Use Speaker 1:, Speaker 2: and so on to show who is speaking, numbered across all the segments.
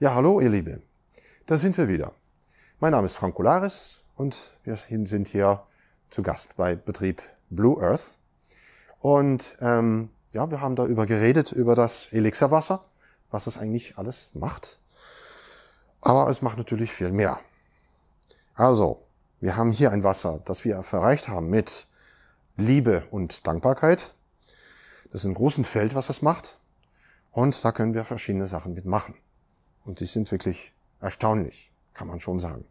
Speaker 1: Ja, hallo ihr Lieben. Da sind wir wieder. Mein Name ist Frank Laris und wir sind hier zu Gast bei Betrieb Blue Earth. Und ähm, ja, wir haben darüber geredet, über das Elixirwasser, was es eigentlich alles macht. Aber es macht natürlich viel mehr. Also, wir haben hier ein Wasser, das wir erreicht haben mit Liebe und Dankbarkeit. Das ist ein großes Feld, was das macht. Und da können wir verschiedene Sachen mitmachen. Und die sind wirklich erstaunlich, kann man schon sagen.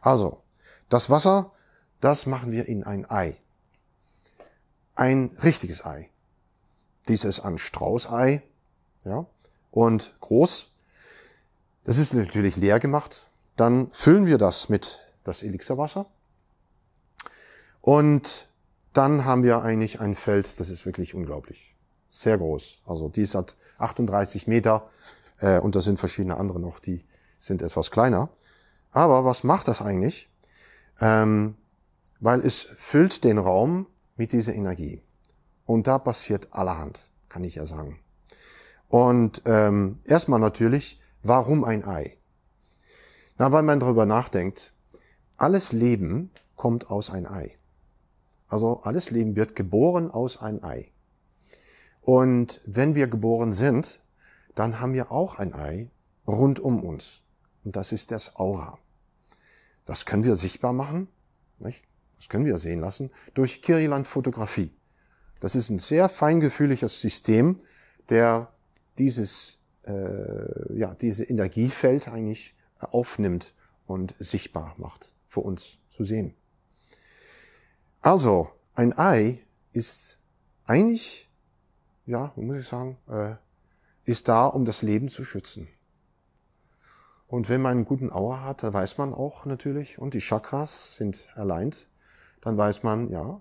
Speaker 1: Also, das Wasser, das machen wir in ein Ei. Ein richtiges Ei. Dies ist ein Straußei, ja, und groß. Das ist natürlich leer gemacht. Dann füllen wir das mit das Elixirwasser. Und dann haben wir eigentlich ein Feld, das ist wirklich unglaublich. Sehr groß. Also dies hat 38 Meter äh, und da sind verschiedene andere noch, die sind etwas kleiner. Aber was macht das eigentlich? Ähm, weil es füllt den Raum mit dieser Energie. Und da passiert allerhand, kann ich ja sagen. Und ähm, erstmal natürlich, warum ein Ei? Na, weil man darüber nachdenkt, alles Leben kommt aus ein Ei. Also alles Leben wird geboren aus ein Ei. Und wenn wir geboren sind, dann haben wir auch ein Ei rund um uns. Und das ist das Aura. Das können wir sichtbar machen, nicht? das können wir sehen lassen, durch Kirliland-Fotografie. Das ist ein sehr feingefühliges System, der dieses, äh, ja, diese Energiefeld eigentlich aufnimmt und sichtbar macht, für uns zu sehen. Also, ein Ei ist eigentlich, ja, muss ich sagen, äh, ist da, um das Leben zu schützen. Und wenn man einen guten Auer hat, da weiß man auch natürlich, und die Chakras sind aligned, dann weiß man, ja,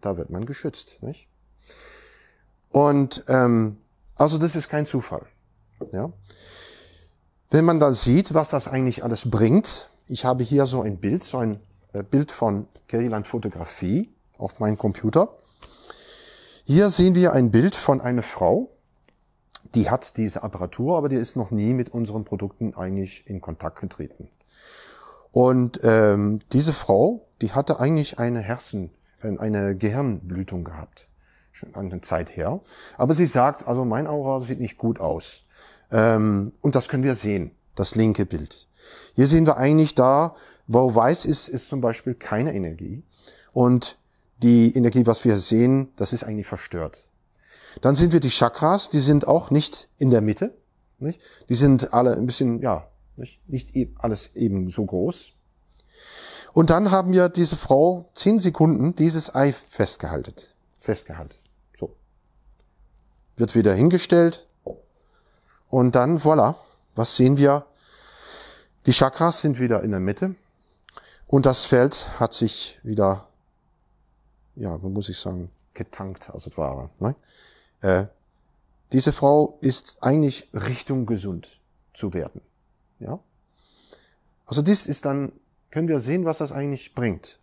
Speaker 1: da wird man geschützt, nicht? Und ähm, also das ist kein Zufall. Ja? Wenn man dann sieht, was das eigentlich alles bringt, ich habe hier so ein Bild, so ein äh, Bild von Kirchland Fotografie auf meinem Computer. Hier sehen wir ein Bild von einer Frau, die hat diese Apparatur, aber die ist noch nie mit unseren Produkten eigentlich in Kontakt getreten. Und ähm, diese Frau, die hatte eigentlich eine Herzen, äh, eine Gehirnblutung gehabt, schon eine Zeit her. Aber sie sagt, also mein Aura sieht nicht gut aus. Ähm, und das können wir sehen, das linke Bild. Hier sehen wir eigentlich da, wo weiß ist, ist zum Beispiel keine Energie. Und die Energie, was wir sehen, das ist eigentlich verstört. Dann sind wir die Chakras, die sind auch nicht in der Mitte. Nicht? Die sind alle ein bisschen, ja, nicht, nicht e alles eben so groß. Und dann haben wir diese Frau zehn Sekunden dieses Ei festgehalten. Festgehalten. So. Wird wieder hingestellt. Und dann, voilà. Was sehen wir? Die Chakras sind wieder in der Mitte. Und das Feld hat sich wieder, ja, muss ich sagen, getankt, also es war. Ne? Äh, diese Frau ist eigentlich Richtung gesund zu werden. Ja? Also dies ist dann, können wir sehen, was das eigentlich bringt.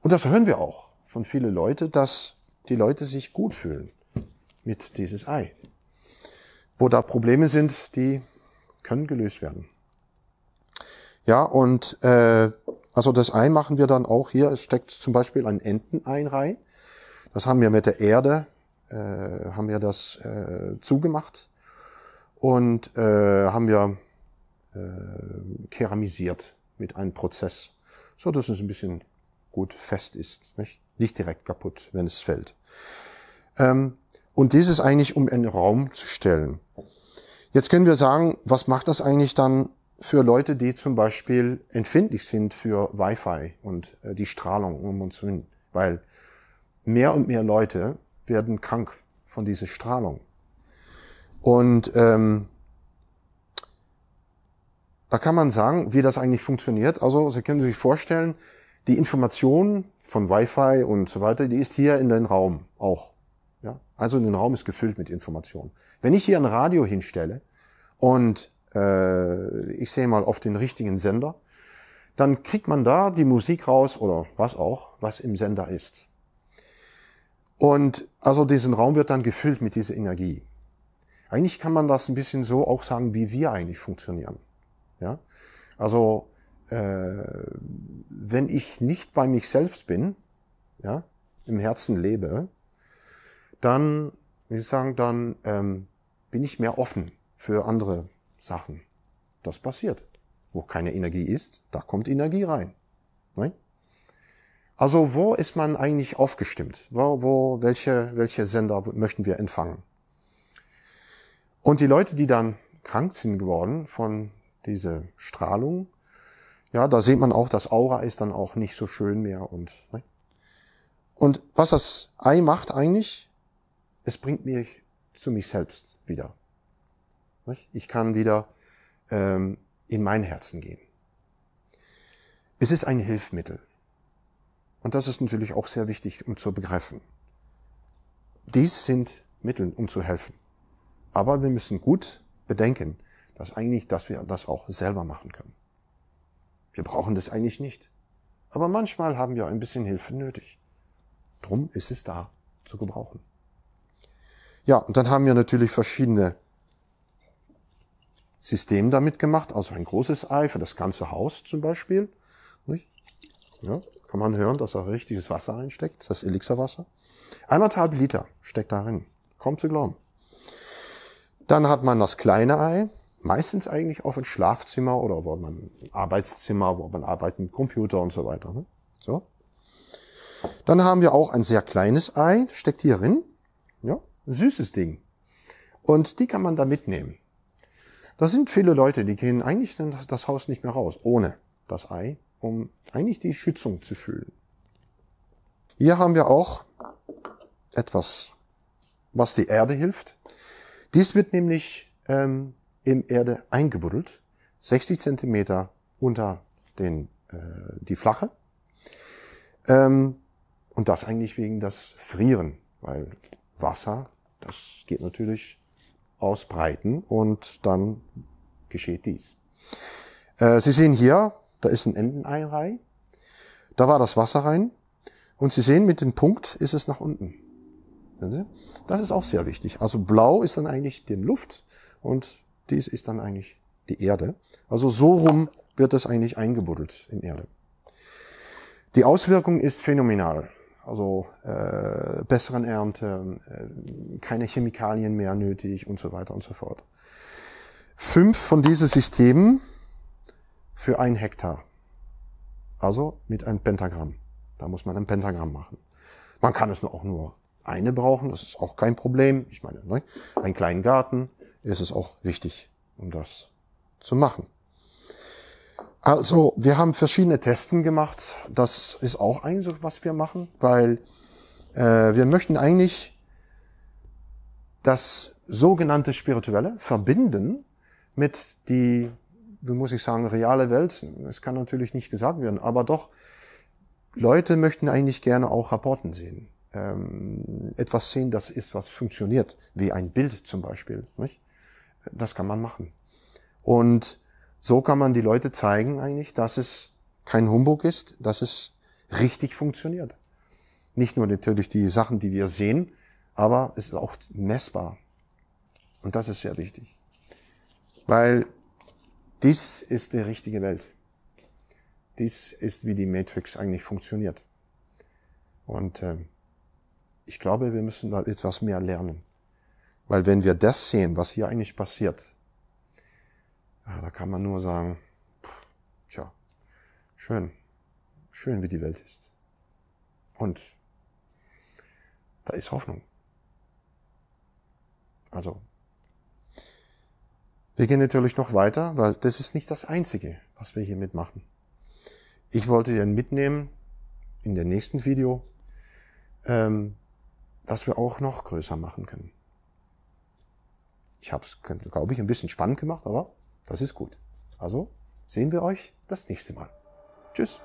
Speaker 1: Und das hören wir auch von vielen Leuten, dass die Leute sich gut fühlen mit dieses Ei. Wo da Probleme sind, die können gelöst werden. Ja, und äh, also das Ei machen wir dann auch hier. Es steckt zum Beispiel ein rein. Das haben wir mit der Erde äh, haben wir das äh, zugemacht und äh, haben wir äh, keramisiert mit einem Prozess, so dass es ein bisschen gut fest ist, nicht, nicht direkt kaputt, wenn es fällt. Ähm, und dies ist eigentlich, um einen Raum zu stellen. Jetzt können wir sagen, was macht das eigentlich dann für Leute, die zum Beispiel empfindlich sind für Wi-Fi und äh, die Strahlung um uns hin? Weil mehr und mehr Leute werden krank von dieser Strahlung. Und ähm, da kann man sagen, wie das eigentlich funktioniert. Also Sie können sich vorstellen, die Information von Wi-Fi und so weiter, die ist hier in den Raum auch. Ja? Also in den Raum ist gefüllt mit Informationen. Wenn ich hier ein Radio hinstelle und äh, ich sehe mal auf den richtigen Sender, dann kriegt man da die Musik raus oder was auch, was im Sender ist. Und also diesen Raum wird dann gefüllt mit dieser Energie. Eigentlich kann man das ein bisschen so auch sagen, wie wir eigentlich funktionieren. Ja? Also äh, wenn ich nicht bei mich selbst bin, ja, im Herzen lebe, dann, würde ich sagen, dann ähm, bin ich mehr offen für andere Sachen. Das passiert. Wo keine Energie ist, da kommt Energie rein. Also wo ist man eigentlich aufgestimmt? Wo, wo, welche, welche Sender möchten wir empfangen? Und die Leute, die dann krank sind geworden von dieser Strahlung, ja, da sieht man auch, das Aura ist dann auch nicht so schön mehr und, ne? Und was das Ei macht eigentlich, es bringt mich zu mich selbst wieder. Ne? Ich kann wieder ähm, in mein Herzen gehen. Es ist ein Hilfsmittel. Und das ist natürlich auch sehr wichtig, um zu begreifen. Dies sind Mittel, um zu helfen. Aber wir müssen gut bedenken, dass eigentlich, dass wir das auch selber machen können. Wir brauchen das eigentlich nicht. Aber manchmal haben wir ein bisschen Hilfe nötig. Drum ist es da zu gebrauchen. Ja, und dann haben wir natürlich verschiedene Systeme damit gemacht. Also ein großes Ei für das ganze Haus zum Beispiel. Nicht? Ja, kann man hören, dass er richtiges Wasser reinsteckt, das Elixirwasser. Eineinhalb Liter steckt darin. Kaum zu glauben. Dann hat man das kleine Ei, meistens eigentlich auf ein Schlafzimmer oder wo man ein Arbeitszimmer, wo man arbeitet mit Computer und so weiter. Ne? So. Dann haben wir auch ein sehr kleines Ei, steckt hier drin. Ja, ein süßes Ding. Und die kann man da mitnehmen. Das sind viele Leute, die gehen eigentlich das Haus nicht mehr raus, ohne das Ei um eigentlich die Schützung zu fühlen. Hier haben wir auch etwas, was die Erde hilft. Dies wird nämlich ähm, im Erde eingebuddelt, 60 Zentimeter unter den, äh, die Flache. Ähm, und das eigentlich wegen das Frieren, weil Wasser, das geht natürlich ausbreiten und dann geschieht dies. Äh, Sie sehen hier da ist ein Entenei Da war das Wasser rein. Und Sie sehen, mit dem Punkt ist es nach unten. Das ist auch sehr wichtig. Also blau ist dann eigentlich die Luft und dies ist dann eigentlich die Erde. Also so rum wird das eigentlich eingebuddelt in Erde. Die Auswirkung ist phänomenal. Also äh, besseren Ernte, äh, keine Chemikalien mehr nötig und so weiter und so fort. Fünf von diesen Systemen für ein Hektar. Also mit einem Pentagramm. Da muss man ein Pentagramm machen. Man kann es nur auch nur eine brauchen, das ist auch kein Problem. Ich meine, ne, einen kleinen Garten ist es auch wichtig, um das zu machen. Also, wir haben verschiedene Testen gemacht. Das ist auch eigentlich, was wir machen, weil äh, wir möchten eigentlich das sogenannte Spirituelle verbinden mit die wie muss ich sagen, reale Welt. Es kann natürlich nicht gesagt werden, aber doch, Leute möchten eigentlich gerne auch Rapporten sehen. Ähm, etwas sehen, das ist, was funktioniert, wie ein Bild zum Beispiel. Nicht? Das kann man machen. Und so kann man die Leute zeigen eigentlich, dass es kein Humbug ist, dass es richtig funktioniert. Nicht nur natürlich die Sachen, die wir sehen, aber es ist auch messbar. Und das ist sehr wichtig. Weil dies ist die richtige Welt. Dies ist, wie die Matrix eigentlich funktioniert. Und äh, ich glaube, wir müssen da etwas mehr lernen. Weil wenn wir das sehen, was hier eigentlich passiert, ja, ah, da kann man nur sagen, pff, tja, schön, schön, wie die Welt ist. Und da ist Hoffnung. Also wir gehen natürlich noch weiter, weil das ist nicht das Einzige, was wir hier mitmachen. Ich wollte dann mitnehmen in der nächsten Video, ähm, was wir auch noch größer machen können. Ich habe es, glaube ich, ein bisschen spannend gemacht, aber das ist gut. Also sehen wir euch das nächste Mal. Tschüss.